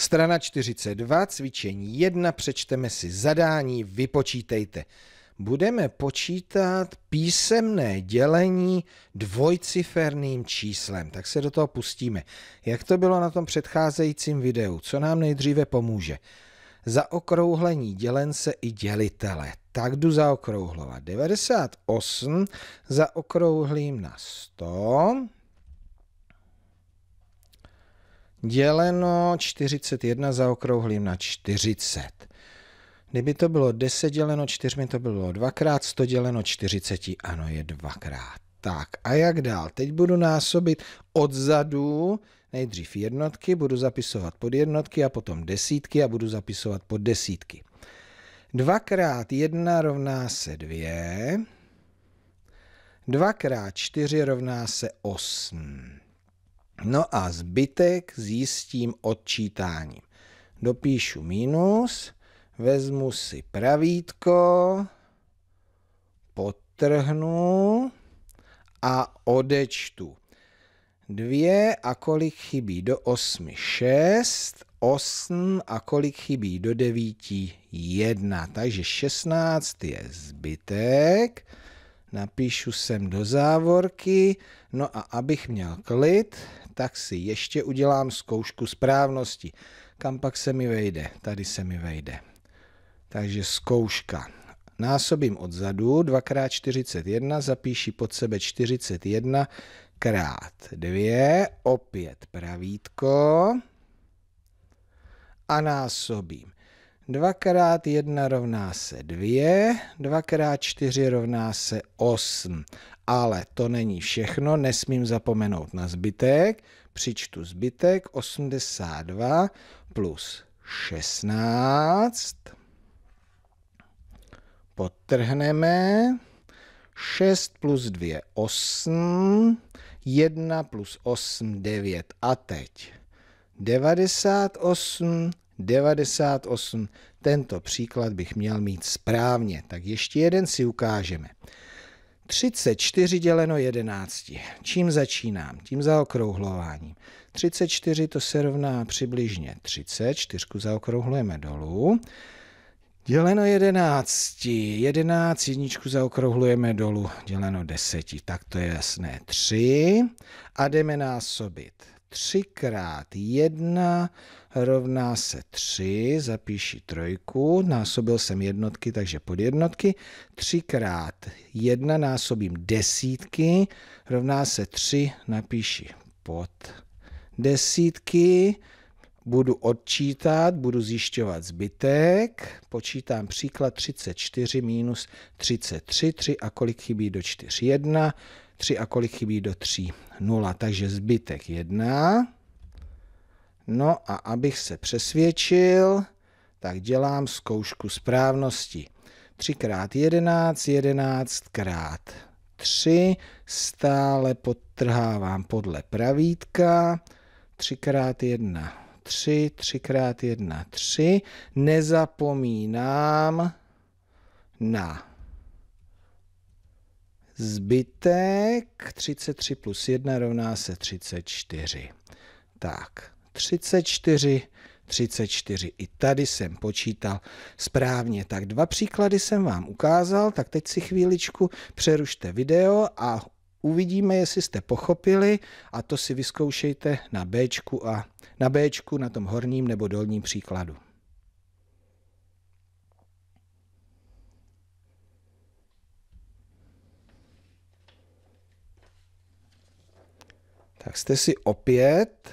Strana 42, cvičení 1, přečteme si zadání, vypočítejte. Budeme počítat písemné dělení dvojciferným číslem, tak se do toho pustíme. Jak to bylo na tom předcházejícím videu, co nám nejdříve pomůže? Zaokrouhlení dělence i dělitele. Tak jdu zaokrouhlovat. 98 zaokrouhlím na 100 děleno 41 zaokrouhlím na 40. Kdyby to bylo 10 děleno 4, to by bylo dvakrát, 100 děleno 40, ano, je dvakrát. Tak a jak dál? Teď budu násobit odzadu nejdřív jednotky, budu zapisovat pod jednotky a potom desítky a budu zapisovat pod desítky. 2 x 1 rovná se 2, 2 x 4 rovná se 8. No a zbytek zjistím odčítáním. Dopíšu minus, vezmu si pravítko, potrhnu a odečtu. Dvě a kolik chybí do osmi? Šest, osm a kolik chybí do devíti? Jedna. Takže šestnáct je zbytek. Napíšu sem do závorky. No a abych měl klid, tak si ještě udělám zkoušku správnosti. Kam pak se mi vejde? Tady se mi vejde. Takže zkouška. Násobím odzadu 2x41, zapíši pod sebe 41 krát 2, opět pravítko a násobím. 2 x 1 rovná se 2, 2 x 4 rovná se 8 ale to není všechno, nesmím zapomenout na zbytek. Přičtu zbytek 82 plus 16. Potrhneme. 6 plus 2, 8. 1 plus 8, 9. A teď 98, 98. Tento příklad bych měl mít správně. Tak ještě jeden si ukážeme. 34 děleno 11. Čím začínám? Tím zaokrouhlováním. 34 to se rovná přibližně 30, 4 zaokrouhlujeme dolů. Děleno 11, 11 jedničku zaokrouhlujeme dolů, děleno 10, tak to je jasné 3 a jdeme násobit. 3 krát 1 rovná se 3, zapíši trojku, násobil jsem jednotky, takže pod jednotky, 3 krát 1 násobím desítky, rovná se 3, napíši pod desítky, budu odčítat, budu zjišťovat zbytek, počítám příklad 34 minus 33, 3 a kolik chybí do 4, 1, 3 a kolik chybí do 3, 0, takže zbytek 1, No a abych se přesvědčil, tak dělám zkoušku správnosti. 3 x 11, 11 x 3, stále podtrhávám podle pravítka, 3 x 1, 3, 3 x 1, 3, nezapomínám na zbytek, 33 plus 1 rovná se 34. Tak, 34, 34. I tady jsem počítal správně. Tak dva příklady jsem vám ukázal, tak teď si chvíličku přerušte video a uvidíme, jestli jste pochopili a to si vyzkoušejte na B a na B na tom horním nebo dolním příkladu. Tak jste si opět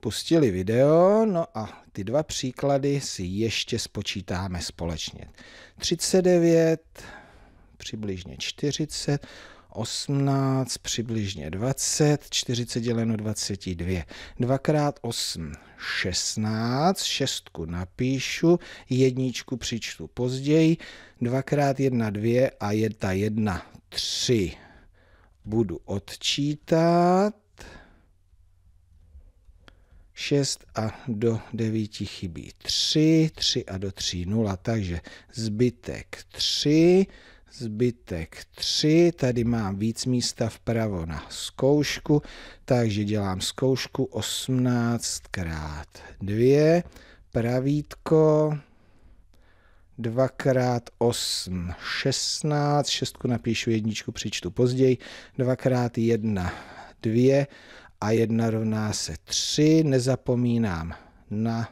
pustili video, no a ty dva příklady si ještě spočítáme společně. 39, přibližně 40, 18, přibližně 20, 40 děleno 22, 2 x 8, 16, šestku napíšu, jedničku přičtu později, 2 x 1, 2 a je ta 1, 3. Budu odčítat, 6 a do 9 chybí 3, 3 a do 3 0, takže zbytek 3, zbytek 3, tady mám víc místa vpravo na zkoušku, takže dělám zkoušku 18 x 2, pravítko 2 x 8, 16, 6 napíšu jedničku, přičtu později, 2 x 1, 2 a 1 rovná se 3, nezapomínám na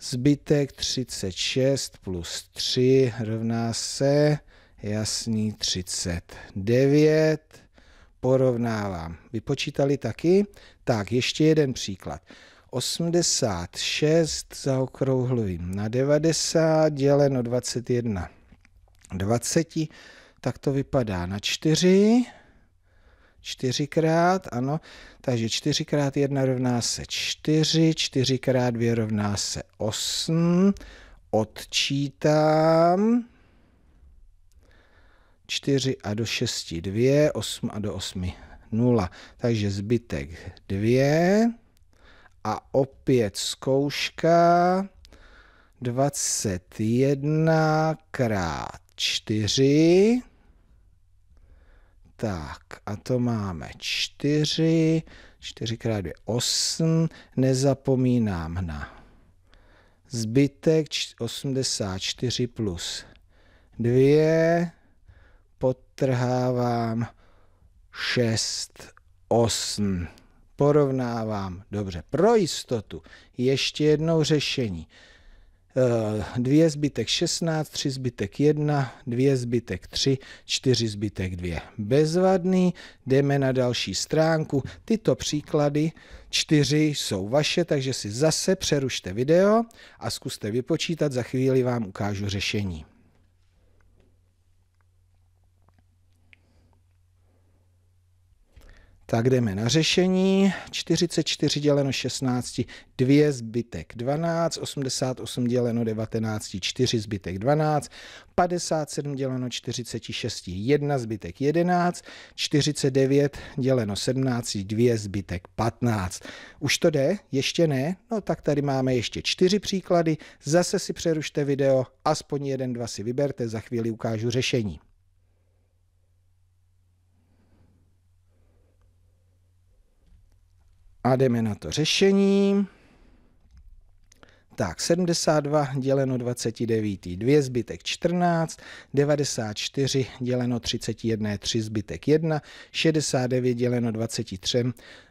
zbytek 36 plus 3 rovná se jasný 39. Porovnávám. Vypočítali taky? Tak, ještě jeden příklad. 86 zaokrouhlím na 90 děleno 21 20, tak to vypadá na 4 čtyřikrát, ano, takže čtyřikrát jedna rovná se čtyři, čtyřikrát dvě rovná se osm, odčítám, 4 a do 6 2, 8 a do 8 0. Takže zbytek 2 a opět zkouška 21 krát 4 tak a to máme 4, 4 x 2, 8, nezapomínám na zbytek 84 plus 2, potrhávám 6, 8, porovnávám, dobře, pro jistotu ještě jednou řešení. 2 eh, zbytek 16, 3 zbytek 1, 2 zbytek 3, 4 zbytek 2. Bezvadný, jdeme na další stránku. Tyto příklady 4 jsou vaše, takže si zase přerušte video a zkuste vypočítat, za chvíli vám ukážu řešení. Tak jdeme na řešení. 44 děleno 16, 2 zbytek 12, 88 děleno 19, 4 zbytek 12, 57 děleno 46, 1 zbytek 11, 49 děleno 17, 2 zbytek 15. Už to jde? Ještě ne? No tak tady máme ještě čtyři příklady. Zase si přerušte video, aspoň jeden, dva si vyberte, za chvíli ukážu řešení. A jdeme na to řešení. Tak, 72 děleno 29, 2 zbytek 14, 94 děleno 31, 3 zbytek 1, 69 děleno 23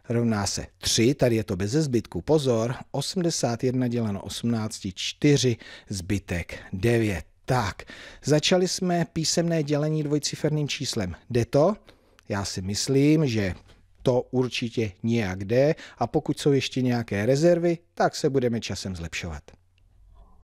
rovná se 3, tady je to bez zbytku, pozor, 81 děleno 18, 4 zbytek 9. Tak, začali jsme písemné dělení dvojciferným číslem. Jde to? Já si myslím, že to určitě nějak jde a pokud jsou ještě nějaké rezervy, tak se budeme časem zlepšovat.